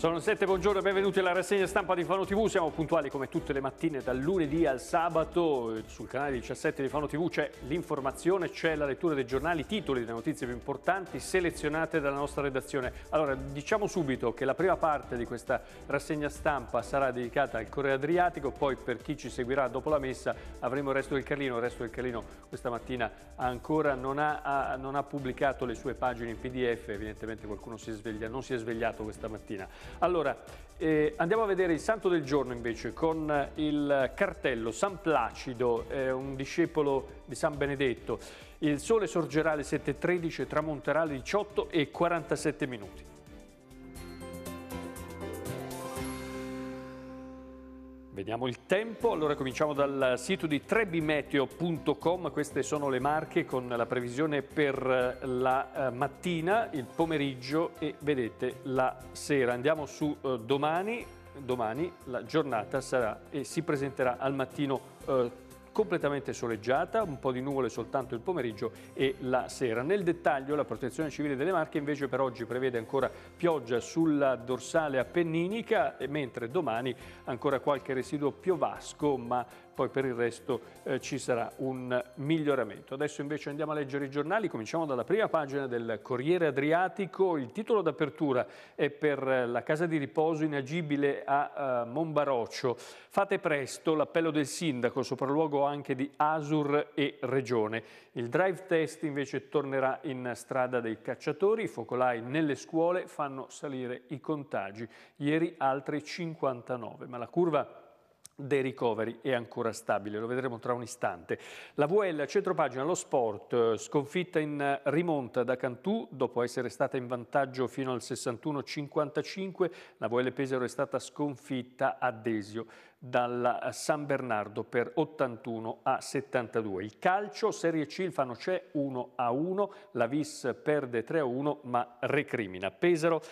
Sono le 7, buongiorno e benvenuti alla rassegna stampa di Fano TV. Siamo puntuali come tutte le mattine dal lunedì al sabato. Sul canale 17 di Fano TV c'è l'informazione, c'è la lettura dei giornali, titoli delle notizie più importanti selezionate dalla nostra redazione. Allora, diciamo subito che la prima parte di questa rassegna stampa sarà dedicata al Correo Adriatico, poi per chi ci seguirà dopo la messa avremo il resto del Carlino. Il resto del Carlino questa mattina ancora non ha, ha, non ha pubblicato le sue pagine in PDF, evidentemente qualcuno si sveglia, non si è svegliato questa mattina. Allora, eh, andiamo a vedere il santo del giorno invece con eh, il cartello San Placido, eh, un discepolo di San Benedetto. Il sole sorgerà alle 7.13 e tramonterà alle 18.47 minuti. Vediamo il tempo, allora cominciamo dal sito di trebimeteo.com, queste sono le marche con la previsione per eh, la eh, mattina, il pomeriggio e vedete la sera. Andiamo su eh, domani, domani la giornata sarà e si presenterà al mattino eh, completamente soleggiata, un po' di nuvole soltanto il pomeriggio e la sera. Nel dettaglio la protezione civile delle Marche invece per oggi prevede ancora pioggia sulla dorsale appenninica, mentre domani ancora qualche residuo piovasco, ma poi per il resto eh, ci sarà un miglioramento. Adesso invece andiamo a leggere i giornali, cominciamo dalla prima pagina del Corriere Adriatico, il titolo d'apertura è per eh, la casa di riposo inagibile a eh, Monbaroccio. Fate presto l'appello del sindaco, sopralluogo anche di Asur e Regione. Il drive test invece tornerà in strada dei cacciatori, i focolai nelle scuole fanno salire i contagi, ieri altri 59, ma la curva dei ricoveri è ancora stabile, lo vedremo tra un istante. La VL centropagina, lo sport, eh, sconfitta in rimonta da Cantù dopo essere stata in vantaggio fino al 61-55, la VL Pesaro è stata sconfitta a Desio dalla San Bernardo per 81 a 72. Il calcio, Serie C, il Fano c'è 1 a 1, la Vis perde 3 a 1 ma recrimina. Pesaro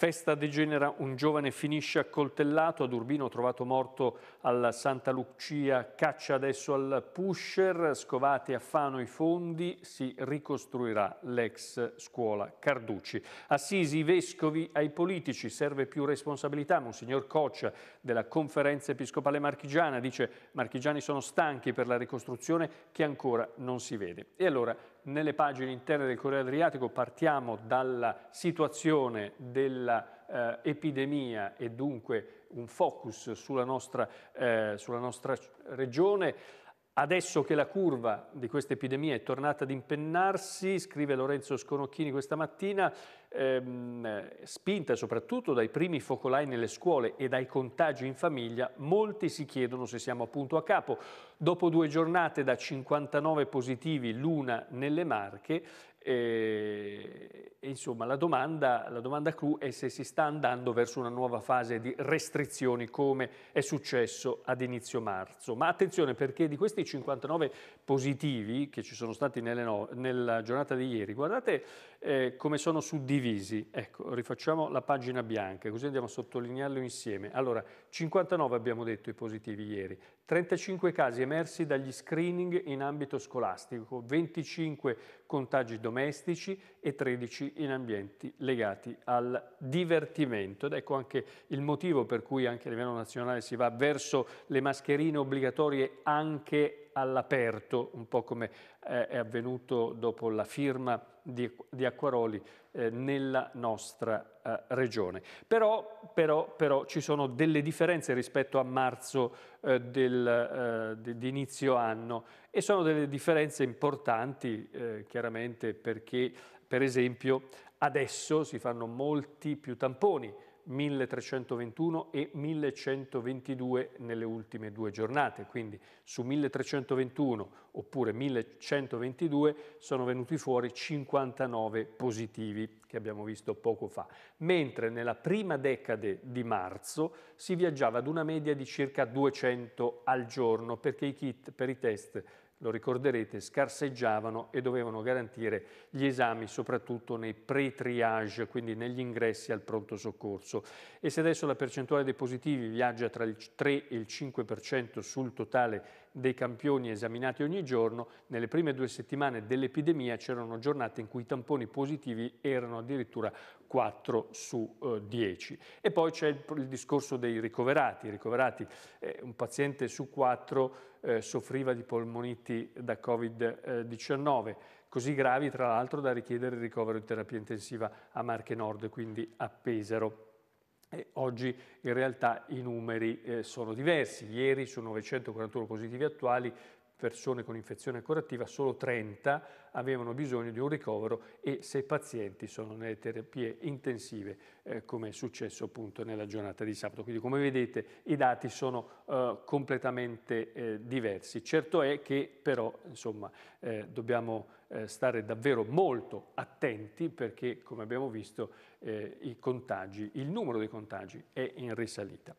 Festa degenera, un giovane finisce accoltellato, ad Urbino trovato morto alla Santa Lucia, caccia adesso al pusher, scovati a Fano i fondi, si ricostruirà l'ex scuola Carducci. Assisi i vescovi ai politici, serve più responsabilità, Monsignor Coccia della conferenza episcopale marchigiana dice marchigiani sono stanchi per la ricostruzione che ancora non si vede. E allora nelle pagine interne del Corriere Adriatico partiamo dalla situazione dell'epidemia eh, e dunque un focus sulla nostra, eh, sulla nostra regione. Adesso che la curva di questa epidemia è tornata ad impennarsi, scrive Lorenzo Sconocchini questa mattina, ehm, spinta soprattutto dai primi focolai nelle scuole e dai contagi in famiglia, molti si chiedono se siamo appunto a capo. Dopo due giornate da 59 positivi, l'una nelle Marche, eh, insomma, la domanda, la domanda clou è se si sta andando verso una nuova fase di restrizioni come è successo ad inizio marzo. Ma attenzione perché di questi 59 positivi che ci sono stati nelle, nella giornata di ieri, guardate eh, come sono suddivisi. Ecco, rifacciamo la pagina bianca, così andiamo a sottolinearlo insieme. Allora, 59 abbiamo detto i positivi ieri, 35 casi emersi dagli screening in ambito scolastico, 25 contagi domestici e 13 in ambienti legati al divertimento. Ed ecco anche il motivo per cui anche a livello nazionale si va verso le mascherine obbligatorie anche all'aperto, un po' come eh, è avvenuto dopo la firma di, di acquaroli eh, nella nostra eh, regione. Però, però, però, ci sono delle differenze rispetto a marzo eh, del, eh, di inizio anno e sono delle differenze importanti eh, chiaramente perché per esempio adesso si fanno molti più tamponi 1321 e 1122 nelle ultime due giornate, quindi su 1321 oppure 1122 sono venuti fuori 59 positivi che abbiamo visto poco fa, mentre nella prima decade di marzo si viaggiava ad una media di circa 200 al giorno perché i kit per i test lo ricorderete, scarseggiavano e dovevano garantire gli esami soprattutto nei pre-triage, quindi negli ingressi al pronto soccorso. E se adesso la percentuale dei positivi viaggia tra il 3 e il 5% sul totale dei campioni esaminati ogni giorno, nelle prime due settimane dell'epidemia c'erano giornate in cui i tamponi positivi erano addirittura 4 su eh, 10. E poi c'è il, il, discorso dei ricoverati. ricoverati eh, un paziente su 4 eh, soffriva di polmoniti da Covid-19, così gravi tra l'altro da richiedere il ricovero in terapia intensiva a Marche Nord, quindi a Pesaro. E oggi in realtà i numeri eh, sono diversi. Ieri su 941 positivi attuali, persone con infezione ancora attiva, solo 30 avevano bisogno di un ricovero e 6 pazienti sono nelle terapie intensive, eh, come è successo appunto nella giornata di sabato. Quindi come vedete i dati sono eh, completamente eh, diversi. Certo è che però insomma, eh, dobbiamo eh, stare davvero molto attenti perché, come abbiamo visto, eh, contagi, il numero dei contagi è in risalita.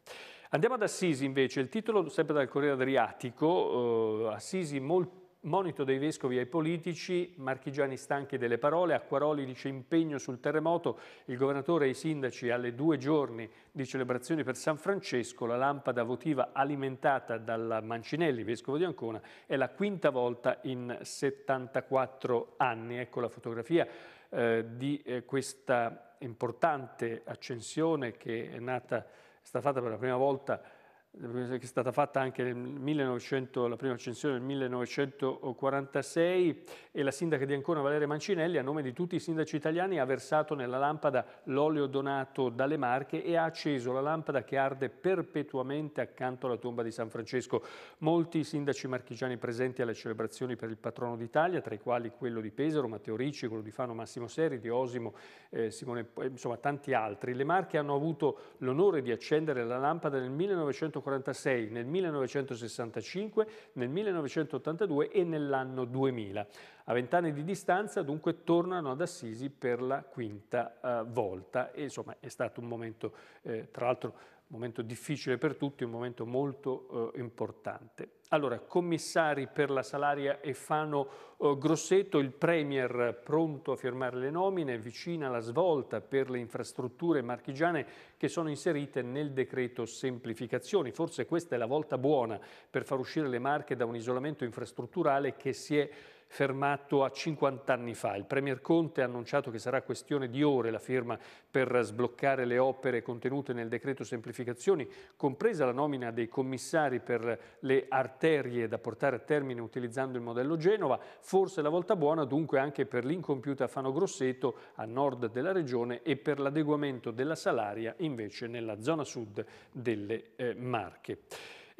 Andiamo ad Assisi invece, il titolo sempre dal Corriere Adriatico, eh, Assisi molto Monito dei vescovi ai politici, marchigiani stanchi delle parole, Acquaroli dice impegno sul terremoto, il governatore e i sindaci alle due giorni di celebrazioni per San Francesco, la lampada votiva alimentata dalla Mancinelli, vescovo di Ancona, è la quinta volta in 74 anni. Ecco la fotografia eh, di eh, questa importante accensione che è nata, è stata fatta per la prima volta che è stata fatta anche nel 1900, la prima accensione nel 1946 e la sindaca di Ancona Valeria Mancinelli a nome di tutti i sindaci italiani ha versato nella lampada l'olio donato dalle Marche e ha acceso la lampada che arde perpetuamente accanto alla tomba di San Francesco. Molti sindaci marchigiani presenti alle celebrazioni per il patrono d'Italia, tra i quali quello di Pesaro, Matteo Ricci, quello di Fano Massimo Seri, di Osimo, eh, Simone, insomma tanti altri. Le Marche hanno avuto l'onore di accendere la lampada nel 1946 1946, nel 1965, nel 1982 e nell'anno 2000. A vent'anni di distanza dunque tornano ad Assisi per la quinta eh, volta e insomma è stato un momento eh, tra l'altro un momento difficile per tutti, un momento molto eh, importante. Allora, commissari per la Salaria e Fano eh, Grosseto, il Premier pronto a firmare le nomine, vicina la svolta per le infrastrutture marchigiane che sono inserite nel decreto semplificazioni. Forse questa è la volta buona per far uscire le Marche da un isolamento infrastrutturale che si è fermato a 50 anni fa. Il Premier Conte ha annunciato che sarà questione di ore la firma per sbloccare le opere contenute nel decreto semplificazioni, compresa la nomina dei commissari per le arterie da portare a termine utilizzando il modello Genova. Forse la volta buona dunque anche per l'incompiuta Fano Grosseto a nord della regione e per l'adeguamento della Salaria invece nella zona sud delle eh, Marche.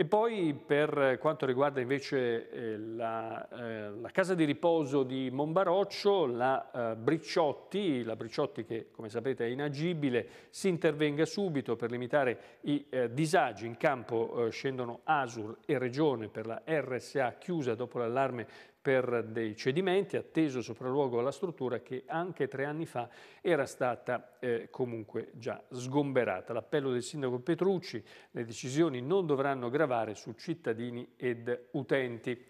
E poi per quanto riguarda invece eh, la, eh, la, casa di riposo di Monbaroccio, la eh, Bricciotti, la Bricciotti che come sapete è inagibile, si intervenga subito per limitare i eh, disagi. In campo eh, scendono Asur e Regione per la RSA chiusa dopo l'allarme per dei cedimenti, atteso sopralluogo alla struttura che anche tre anni fa era stata eh, comunque già sgomberata. L'appello del sindaco Petrucci, le decisioni non dovranno gravare su cittadini ed utenti.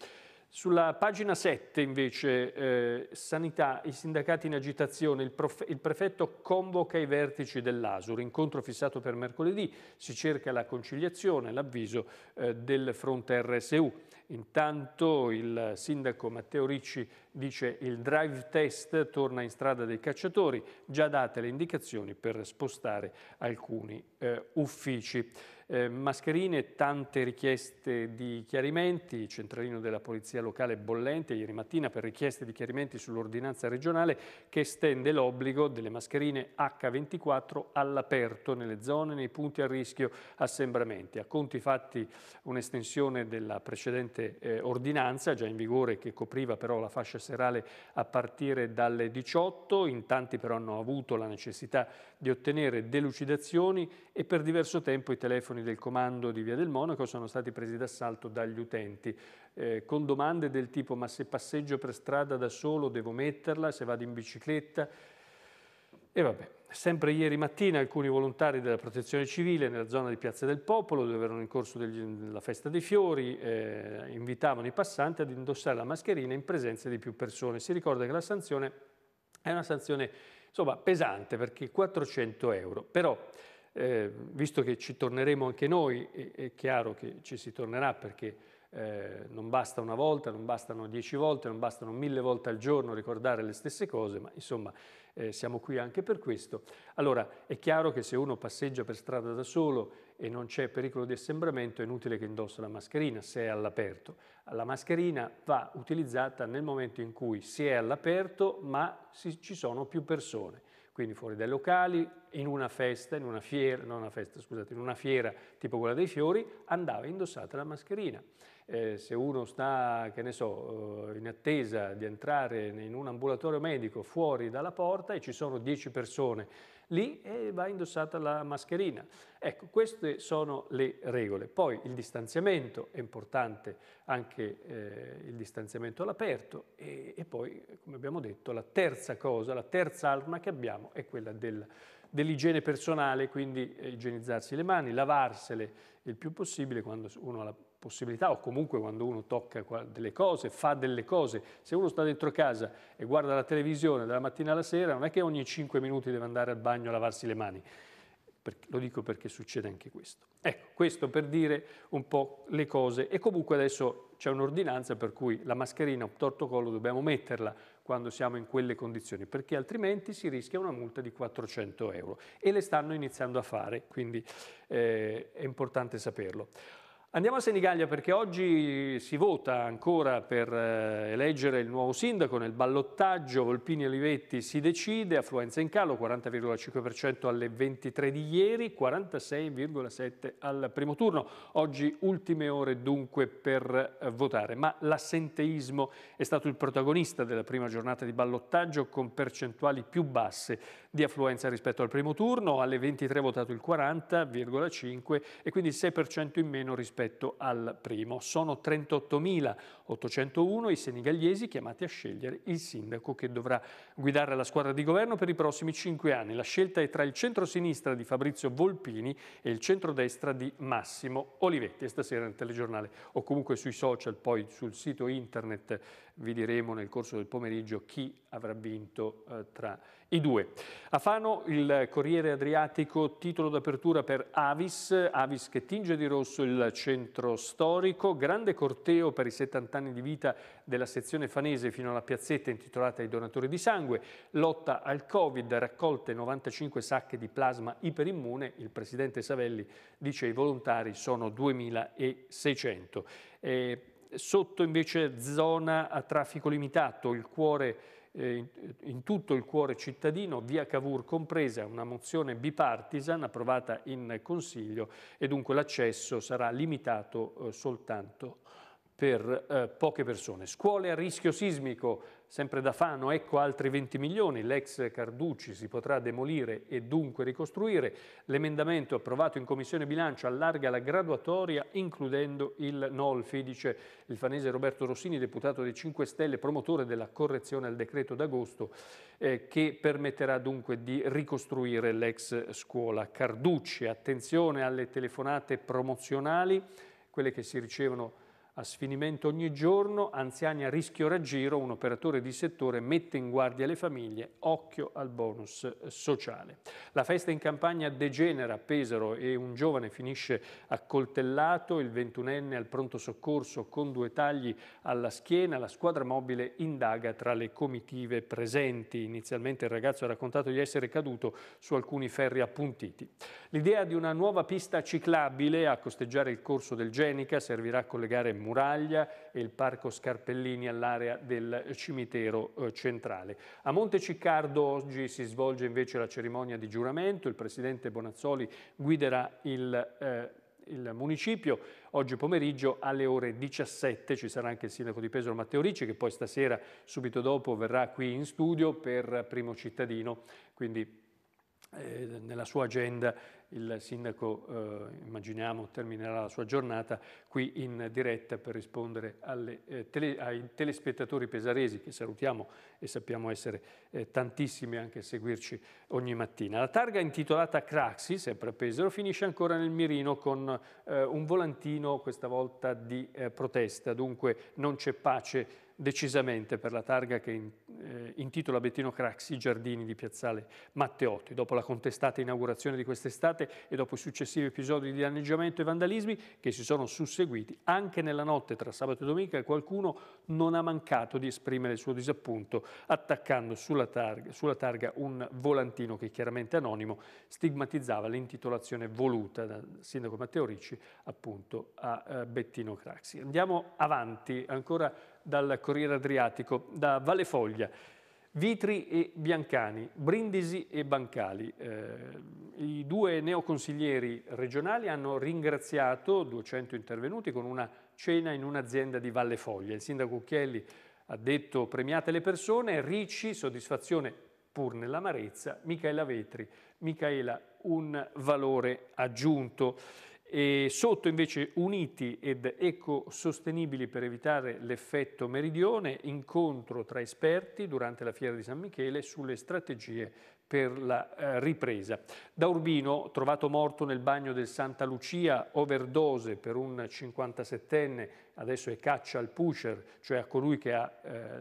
Sulla pagina 7 invece, eh, sanità, i sindacati in agitazione, il, il prefetto convoca i vertici dell'Asur, incontro fissato per mercoledì, si cerca la conciliazione, l'avviso eh, del fronte RSU. Intanto il sindaco Matteo Ricci Dice il drive test torna in strada dei cacciatori, già date le indicazioni per spostare alcuni eh, uffici. Eh, mascherine, tante richieste di chiarimenti, il centralino della Polizia Locale bollente ieri mattina per richieste di chiarimenti sull'ordinanza regionale che estende l'obbligo delle mascherine H24 all'aperto nelle zone, nei punti a rischio assembramenti. A conti fatti un'estensione della precedente eh, ordinanza, già in vigore, che copriva però la fascia serale a partire dalle 18, in tanti però hanno avuto la necessità di ottenere delucidazioni e per diverso tempo i telefoni del comando di Via del Monaco sono stati presi d'assalto dagli utenti. Eh, con domande del tipo ma se passeggio per strada da solo devo metterla, se vado in bicicletta e vabbè. Sempre ieri mattina alcuni volontari della protezione civile nella zona di Piazza del Popolo, dove erano in corso della festa dei fiori, eh, invitavano i passanti ad indossare la mascherina in presenza di più persone. Si ricorda che la sanzione è una sanzione insomma, pesante, perché 400 euro. Però, eh, visto che ci torneremo anche noi, è, è chiaro che ci si tornerà perché eh, non basta una volta, non bastano dieci volte, non bastano mille volte al giorno ricordare le stesse cose, ma insomma eh, siamo qui anche per questo. Allora è chiaro che se uno passeggia per strada da solo e non c'è pericolo di assembramento è inutile che indossa la mascherina se è all'aperto. La mascherina va utilizzata nel momento in cui si è all'aperto ma si, ci sono più persone quindi fuori dai locali, in una festa, in una fiera, non una festa, scusate, in una fiera tipo quella dei fiori, andava indossata la mascherina. Eh, se uno sta, che ne so, eh, in attesa di entrare in un ambulatorio medico fuori dalla porta e ci sono 10 persone lì e va indossata la mascherina. Ecco, queste sono le regole. Poi il distanziamento, è importante anche eh, il distanziamento all'aperto e, e, poi, come abbiamo detto, la terza cosa, la terza arma che abbiamo è quella del, dell'igiene personale, quindi igienizzarsi le mani, lavarsele il più possibile quando uno ha la possibilità o comunque quando uno tocca delle cose, fa delle cose. Se uno sta dentro casa e guarda la televisione dalla mattina alla sera, non è che ogni 5 minuti deve andare al bagno a lavarsi le mani. lo dico perché succede anche questo. Ecco, questo per dire un po' le cose e comunque adesso c'è un'ordinanza per cui la mascherina o tortocollo dobbiamo metterla quando siamo in quelle condizioni, perché altrimenti si rischia una multa di 400 euro e le stanno iniziando a fare, quindi eh, è importante saperlo. Andiamo a Senigallia perché oggi si vota ancora per eh, eleggere il nuovo sindaco. Nel ballottaggio Volpini Olivetti si decide, affluenza in calo 40,5% alle 23 di ieri, 46,7% al primo turno. Oggi ultime ore dunque per eh, votare, ma l'assenteismo è stato il protagonista della prima giornata di ballottaggio con percentuali più basse di affluenza rispetto al primo turno, alle 23 votato il 40,5 e quindi il 6% in meno rispetto al primo. Sono 38.801 i senigallesi chiamati a scegliere il sindaco che dovrà guidare la squadra di governo per i prossimi 5 anni. La scelta è tra il centro-sinistra di Fabrizio Volpini e il centro-destra di Massimo Olivetti. E stasera nel telegiornale o comunque sui social, poi sul sito internet vi diremo nel corso del pomeriggio chi avrà vinto eh, tra i due. A Fano il Corriere Adriatico, titolo d'apertura per Avis, Avis che tinge di rosso il centro storico, grande corteo per i 70 anni di vita della sezione fanese fino alla piazzetta intitolata ai donatori di sangue, lotta al Covid, raccolte 95 sacche di plasma iperimmune, il presidente Savelli dice i volontari sono 2600. E sotto invece zona a traffico limitato, il cuore eh, in tutto il cuore cittadino, via Cavour compresa, una mozione bipartisan approvata in Consiglio e dunque l'accesso sarà limitato eh, soltanto per eh, poche persone. Scuole a rischio sismico, Sempre da Fano, ecco altri 20 milioni, l'ex Carducci si potrà demolire e dunque ricostruire. L'emendamento approvato in Commissione Bilancio allarga la graduatoria includendo il Nolfi, dice il fanese Roberto Rossini, deputato dei 5 Stelle, promotore della correzione al decreto d'agosto, eh, che permetterà dunque di ricostruire l'ex scuola Carducci. Attenzione alle telefonate promozionali, quelle che si ricevono a sfinimento ogni giorno, anziani a rischio raggiro, un operatore di settore mette in guardia le famiglie, occhio al bonus eh, sociale. La festa in campagna degenera a Pesaro e un giovane finisce accoltellato, il 21enne al pronto soccorso con due tagli alla schiena, la squadra mobile indaga tra le comitive presenti. Inizialmente il ragazzo ha raccontato di essere caduto su alcuni ferri appuntiti. L'idea di una nuova pista ciclabile a costeggiare il corso del Genica servirà a collegare Muraglia e il Parco Scarpellini all'area del cimitero eh, centrale. A Monte Ciccardo oggi si svolge invece la cerimonia di giuramento, il Presidente Bonazzoli guiderà il eh, il municipio. Oggi pomeriggio alle ore 17 ci sarà anche il sindaco di Pesaro Matteo Ricci che poi stasera subito dopo verrà qui in studio per Primo Cittadino, quindi eh, nella sua agenda il sindaco, eh, immaginiamo, terminerà la sua giornata qui in diretta per rispondere alle, eh, tele, ai telespettatori pesaresi che salutiamo e sappiamo essere eh, tantissimi anche a seguirci ogni mattina. La targa intitolata Craxi, sempre a Pesaro, finisce ancora nel mirino con eh, un volantino questa volta di eh, protesta, dunque non c'è pace decisamente per la targa che eh, intitola Bettino Craxi giardini di Piazzale Matteotti. Dopo la contestata inaugurazione di quest'estate e dopo i successivi episodi di danneggiamento e vandalismi che si sono susseguiti anche nella notte tra sabato e domenica, qualcuno non ha mancato di esprimere il suo disappunto attaccando sulla targa, sulla targa un volantino che chiaramente anonimo stigmatizzava l'intitolazione voluta dal sindaco Matteo Ricci appunto a eh, Bettino Craxi. Andiamo avanti ancora dal Corriere Adriatico, da Valefoglia. Vitri e Biancani, Brindisi e Bancali. Eh, I due neoconsiglieri regionali hanno ringraziato 200 intervenuti con una cena in un'azienda di Valle Foglia. Il sindaco Chielli ha detto premiate le persone, Ricci soddisfazione pur nell'amarezza, Michaela Vetri, Michaela un valore aggiunto e sotto invece uniti ed ecosostenibili per evitare l'effetto meridione, incontro tra esperti durante la Fiera di San Michele sulle strategie per la eh, ripresa. Da Urbino, trovato morto nel bagno del Santa Lucia, overdose per un 57enne, adesso è caccia al pusher, cioè a colui che ha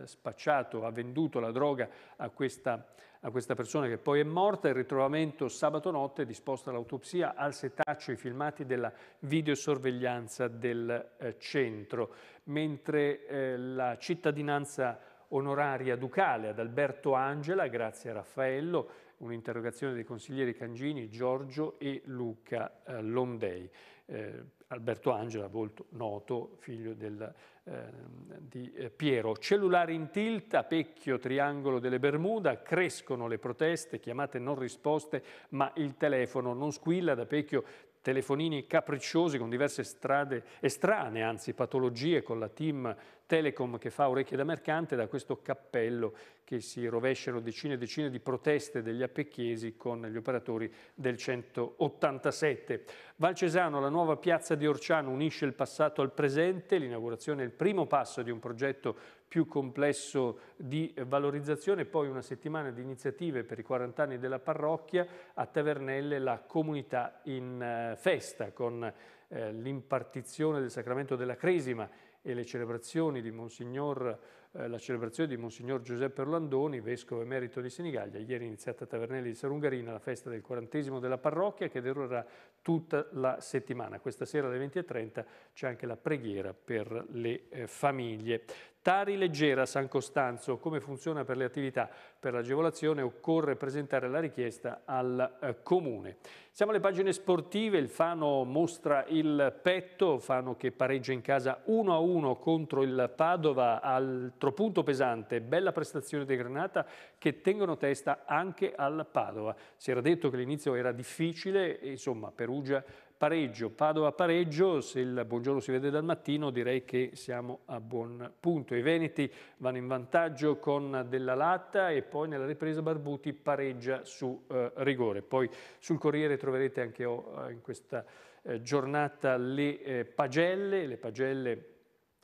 eh, spacciato, ha venduto la droga a questa a questa persona che poi è morta, il ritrovamento sabato notte disposta l'autopsia al setaccio i filmati della videosorveglianza del eh, centro, mentre eh, la cittadinanza onoraria ducale ad Alberto Angela, grazie a Raffaello, un'interrogazione dei consiglieri Cangini, Giorgio e Luca eh, Londei. Eh, Alberto Angela, molto noto, figlio del, ehm, eh, di Piero. Cellulare in tilt, a Pecchio, triangolo delle Bermuda, crescono le proteste, chiamate non risposte, ma il telefono non squilla, da Pecchio telefonini capricciosi con diverse strade estranee, anzi patologie, con la team Telecom che fa orecchie da mercante, da questo cappello che si rovesciano decine e decine di proteste degli appecchiesi con gli operatori del 187. Valcesano, la nuova piazza di Orciano, unisce il passato al presente, l'inaugurazione è il primo passo di un progetto più complesso di valorizzazione, poi una settimana di iniziative per i 40 anni della parrocchia, a Tavernelle la comunità in eh, festa con eh, l'impartizione del sacramento della Cresima e le celebrazioni di Monsignor eh, la celebrazione di Monsignor Giuseppe Orlandoni, vescovo emerito di Senigallia. Ieri è iniziata a Tavernelli di Sarungarina la festa del quarantesimo della parrocchia che durerà tutta la settimana. Questa sera alle 20.30 c'è anche la preghiera per le eh, famiglie. Tari Leggera, San Costanzo, come funziona per le attività? Per l'agevolazione occorre presentare la richiesta al eh, Comune. Siamo alle pagine sportive, il Fano mostra il petto, Fano che pareggia in casa 1-1 contro il Padova, altro punto pesante, bella prestazione di Granata che tengono testa anche al Padova. Si era detto che l'inizio era difficile, insomma Perugia pareggio, Padova pareggio, se il buongiorno si vede dal mattino direi che siamo a buon punto. I Veneti vanno in vantaggio con della latta e poi nella ripresa Barbuti pareggia su eh, rigore. Poi sul Corriere troverete anche oh, in questa eh, giornata le eh, pagelle, le pagelle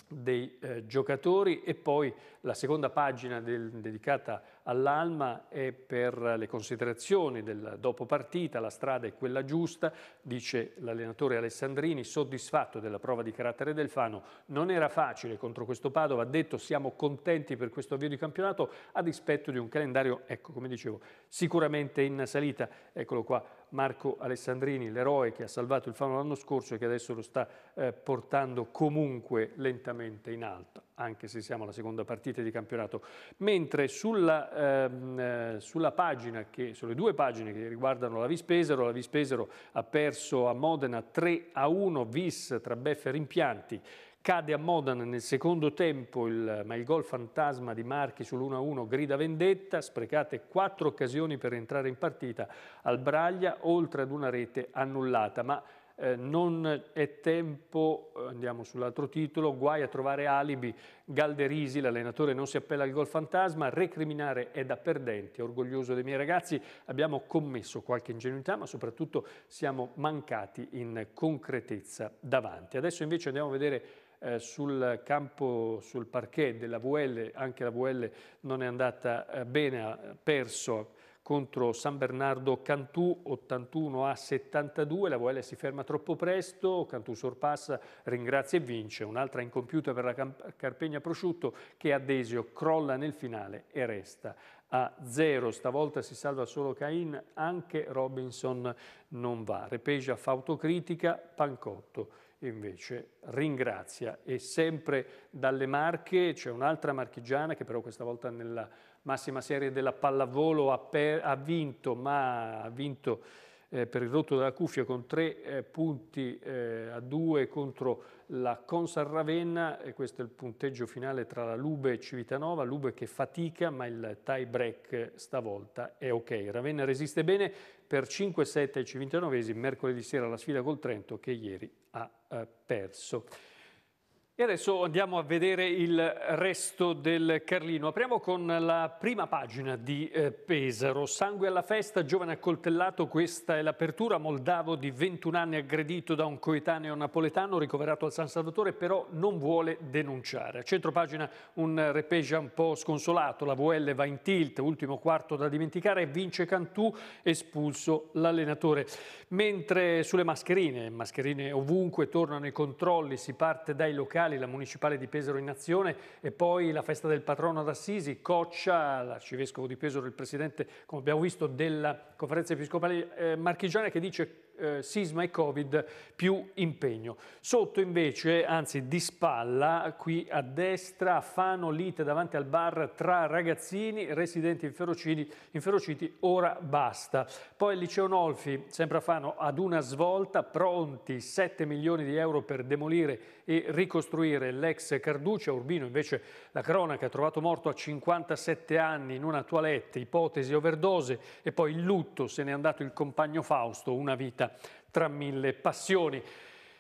dei eh, giocatori e poi la seconda pagina del, dedicata all'Alma è per le considerazioni del dopo partita, la strada è quella giusta, dice l'allenatore Alessandrini, soddisfatto della prova di carattere del Fano, non era facile contro questo Padova, ha detto siamo contenti per questo avvio di campionato a dispetto di un calendario, ecco come dicevo, sicuramente in salita, eccolo qua Marco Alessandrini, l'eroe che ha salvato il Fano l'anno scorso e che adesso lo sta eh, portando comunque lentamente in alto, anche se siamo alla seconda partita di campionato. Mentre sulla, ehm, eh, sulla pagina che, sulle due pagine che riguardano la Vispesero, la Vispesero ha perso a Modena 3 1, Vis tra Beffer Impianti Cade a Modena nel secondo tempo, il, ma il gol fantasma di Marchi sull'1-1 grida vendetta, sprecate quattro occasioni per entrare in partita al Braglia, oltre ad una rete annullata. Ma eh, non è tempo, eh, andiamo sull'altro titolo, guai a trovare alibi, Galderisi, l'allenatore non si appella al gol fantasma, recriminare è da perdenti, orgoglioso dei miei ragazzi, abbiamo commesso qualche ingenuità ma soprattutto siamo mancati in concretezza davanti. Adesso invece andiamo a vedere eh, sul campo, sul parquet della VL, anche la VL non è andata eh, bene, ha perso contro San Bernardo Cantù 81 a 72, la VL si ferma troppo presto, Cantù sorpassa, ringrazia e vince, un'altra incompiuta per la Carpegna Prosciutto che Adesio crolla nel finale e resta a 0, stavolta si salva solo Cain, anche Robinson non va, Repeja fa autocritica, Pancotto invece ringrazia e sempre dalle Marche c'è un'altra marchigiana che però questa volta nella massima serie della pallavolo ha, ha vinto, ma ha vinto eh, per il rotto della cuffia con 3 eh, punti eh, a 2 contro la Consar Ravenna e questo è il punteggio finale tra la Lube e Civitanova, Lube che fatica ma il tie break stavolta è ok. Ravenna resiste bene per 5-7 ai Civitanovesi, mercoledì sera la sfida col Trento che ieri ha eh, perso. E adesso andiamo a vedere il resto del Carlino. Apriamo con la prima pagina di eh, Pesaro. Sangue alla festa, giovane accoltellato, questa è l'apertura. Moldavo di 21 anni aggredito da un coetaneo napoletano ricoverato al San Salvatore, però non vuole denunciare. A centro pagina un repeggio un po' sconsolato. La VL va in tilt, ultimo quarto da dimenticare. Vince Cantù, espulso l'allenatore. Mentre sulle mascherine, mascherine ovunque, tornano i controlli, si parte dai locali locali, la municipale di Pesaro in azione e poi la festa del patrono ad Assisi, Coccia, l'arcivescovo di Pesaro, il presidente, come abbiamo visto, della conferenza episcopale eh, marchigiana che dice eh, sisma e covid più impegno. Sotto invece, anzi di spalla, qui a destra, Fano lite davanti al bar tra ragazzini, residenti inferociti, inferociti ora basta. Poi il liceo Nolfi, sempre a Fano, ad una svolta, pronti 7 milioni di euro per demolire e ricostruire l'ex Carduccia. Urbino invece la cronaca trovato morto a 57 anni in una toilette, ipotesi overdose e poi il lutto, se n'è andato il compagno Fausto, una vita vita tra mille passioni.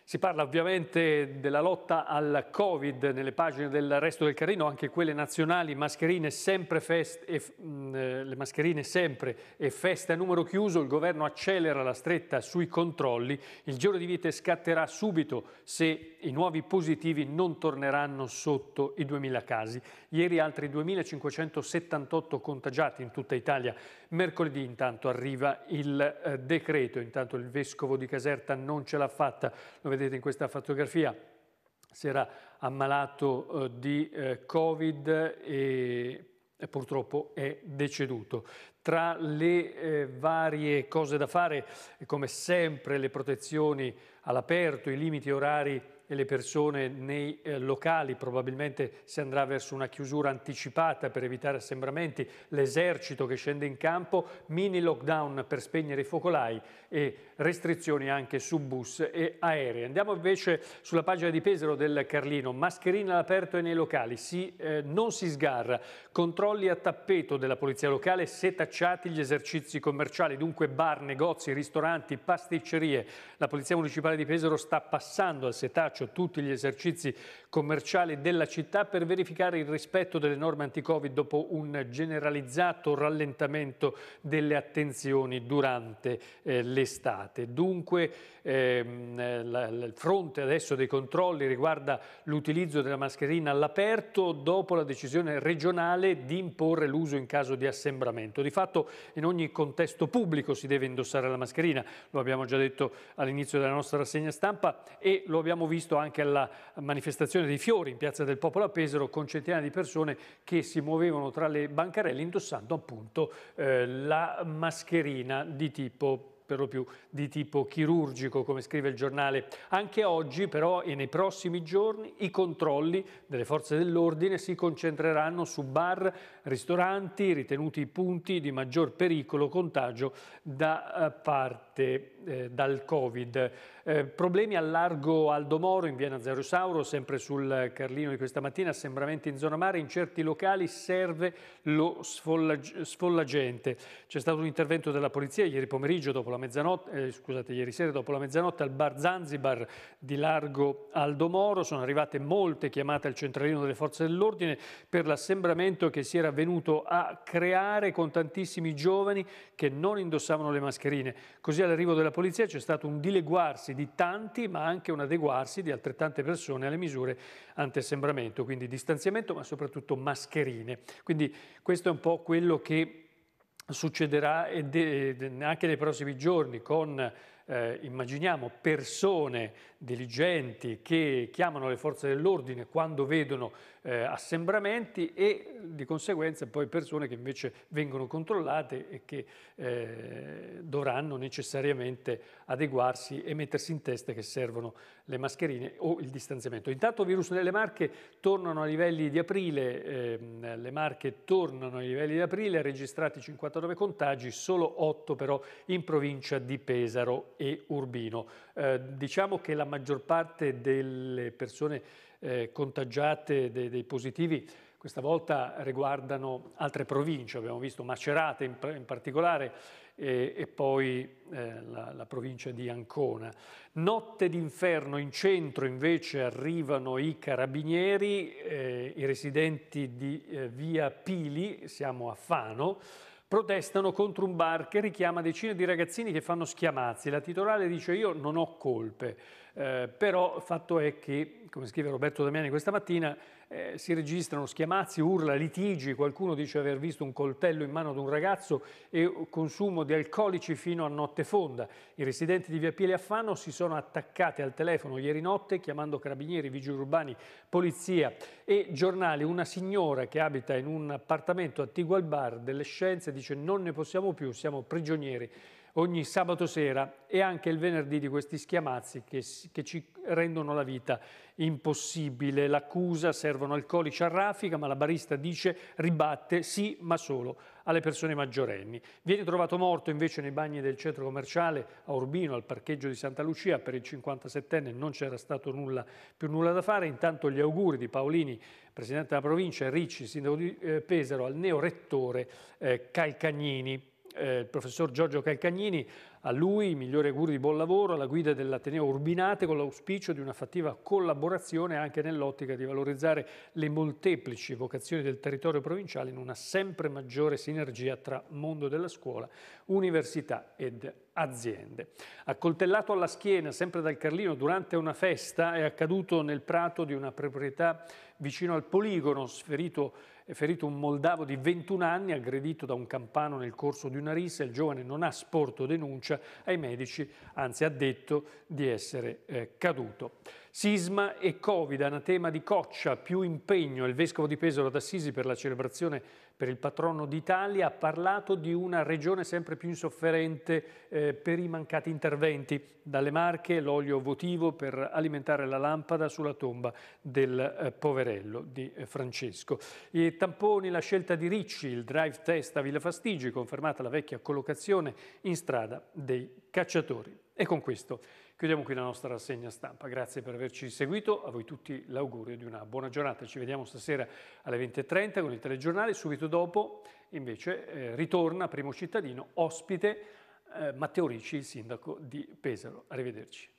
Si parla ovviamente della lotta al Covid nelle pagine del resto del Carino, anche quelle nazionali, mascherine sempre, e, mh, mm, eh, le mascherine sempre e feste a numero chiuso, il governo accelera la stretta sui controlli, il giro di vite scatterà subito se i nuovi positivi non torneranno sotto i 2000 casi. Ieri altri 2578 contagiati in tutta Italia. Mercoledì intanto arriva il eh, decreto, intanto il vescovo di Caserta non ce l'ha fatta, lo vedete in questa fotografia, si era ammalato eh, di eh, Covid e, e, purtroppo è deceduto. Tra le eh, varie cose da fare, come sempre le protezioni all'aperto, i limiti orari e le persone nei eh, locali, probabilmente si andrà verso una chiusura anticipata per evitare assembramenti, l'esercito che scende in campo, mini lockdown per spegnere i focolai e restrizioni anche su bus e aerei. Andiamo invece sulla pagina di Pesaro del Carlino, mascherina all'aperto e nei locali, si, eh, non si sgarra, controlli a tappeto della polizia locale setacciati gli esercizi commerciali, dunque bar, negozi, ristoranti, pasticcerie. La polizia municipale di Pesaro sta passando al setaccio braccio tutti gli esercizi commerciali della città per verificare il rispetto delle norme anti-Covid dopo un generalizzato rallentamento delle attenzioni durante eh, l'estate. Dunque ehm, il fronte adesso dei controlli riguarda l'utilizzo della mascherina all'aperto dopo la decisione regionale di imporre l'uso in caso di assembramento. Di fatto in ogni contesto pubblico si deve indossare la mascherina, lo abbiamo già detto all'inizio della nostra rassegna stampa e lo abbiamo visto visto anche la manifestazione dei fiori in Piazza del Popolo a Pesaro con centinaia di persone che si muovevano tra le bancarelle indossando appunto eh, la mascherina di tipo per lo più di tipo chirurgico, come scrive il giornale. Anche oggi, però, e nei prossimi giorni, i controlli delle forze dell'ordine si concentreranno su bar, ristoranti, ritenuti punti di maggior pericolo contagio da eh, parte fatte eh, dal Covid. Eh, problemi al largo Aldo Moro in Viena Zerosauro, sempre sul Carlino di questa mattina, assembramenti in zona mare, in certi locali serve lo sfollag sfollagente. C'è stato un intervento della polizia ieri pomeriggio dopo la mezzanotte, eh, scusate, ieri sera dopo la mezzanotte al bar Zanzibar di largo Aldo Moro, sono arrivate molte chiamate al centralino delle forze dell'ordine per l'assembramento che si era venuto a creare con tantissimi giovani che non indossavano le mascherine. Così all'arrivo della polizia c'è stato un dileguarsi di tanti, ma anche un adeguarsi di altrettante persone alle misure antesembramento, quindi distanziamento, ma soprattutto mascherine. Quindi questo è un po' quello che succederà anche nei prossimi giorni con eh, immaginiamo persone diligenti che chiamano le forze dell'ordine quando vedono eh, assembramenti e di conseguenza poi persone che invece vengono controllate e che eh, dovranno necessariamente adeguarsi e mettersi in testa che servono le mascherine o il distanziamento. Intanto virus delle Marche tornano a livelli di aprile, ehm, le Marche tornano ai livelli di aprile, registrati 59 contagi, solo 8 però in provincia di Pesaro e Urbino. Eh, diciamo che la maggior parte delle persone eh, contagiate dei, dei positivi questa volta riguardano altre province, abbiamo visto Macerata in, in particolare e, e poi eh, la, la, provincia di Ancona. Notte d'inferno in centro invece arrivano i carabinieri, eh, i residenti di eh, via Pili, siamo a Fano, protestano contro un bar che richiama decine di ragazzini che fanno schiamazzi. La titolare dice io non ho colpe, eh, però fatto è che come scrive Roberto Damiani questa mattina, eh, si registrano schiamazzi, urla, litigi, qualcuno dice aver visto un coltello in mano ad un ragazzo e consumo di alcolici fino a notte fonda. I residenti di Via Piele a Fano si sono attaccati al telefono ieri notte chiamando carabinieri, vigili urbani, polizia e giornali. Una signora che abita in un appartamento attiguo al bar delle scienze dice non ne possiamo più, siamo prigionieri ogni sabato sera e anche il venerdì di questi schiamazzi che, che ci rendono la vita impossibile. L'accusa servono alcolici a raffica, ma la barista dice, ribatte, sì, ma solo alle persone maggiorenni. Viene trovato morto invece nei bagni del centro commerciale a Urbino, al parcheggio di Santa Lucia. Per il 57enne non c'era stato nulla, più nulla da fare. Intanto gli auguri di Paolini, presidente della provincia, e Ricci, sindaco di eh, Pesaro, al neorettore eh, Calcagnini eh, il professor Giorgio Calcagnini, a lui migliori auguri di buon lavoro, alla guida dell'Ateneo Urbinate con l'auspicio di una fattiva collaborazione anche nell'ottica di valorizzare le molteplici vocazioni del territorio provinciale in una sempre maggiore sinergia tra mondo della scuola, università ed aziende. Accoltellato alla schiena, sempre dal Carlino, durante una festa, è accaduto nel prato di una proprietà vicino al poligono, sferito è ferito un moldavo di 21 anni aggredito da un campano nel corso di una rissa. Il giovane non ha sporto denuncia ai medici, anzi ha detto di essere eh, caduto. Sisma e Covid, anatema di Coccia, più impegno. Il vescovo di Pesaro ad Assisi per la celebrazione per il patrono d'Italia ha parlato di una regione sempre più insofferente eh, per i mancati interventi. Dalle Marche l'olio votivo per alimentare la lampada sulla tomba del eh, poverello di eh, Francesco. I tamponi, la scelta di Ricci, il drive test a Villa Fastigi, confermata la vecchia collocazione in strada dei cacciatori. E con questo Chiudiamo qui la nostra rassegna stampa. Grazie per averci seguito. A voi tutti l'augurio di una buona giornata. Ci vediamo stasera alle 20.30 con il telegiornale. Subito dopo, invece, eh, ritorna primo cittadino, ospite eh, Matteo Ricci, il sindaco di Pesaro. Arrivederci.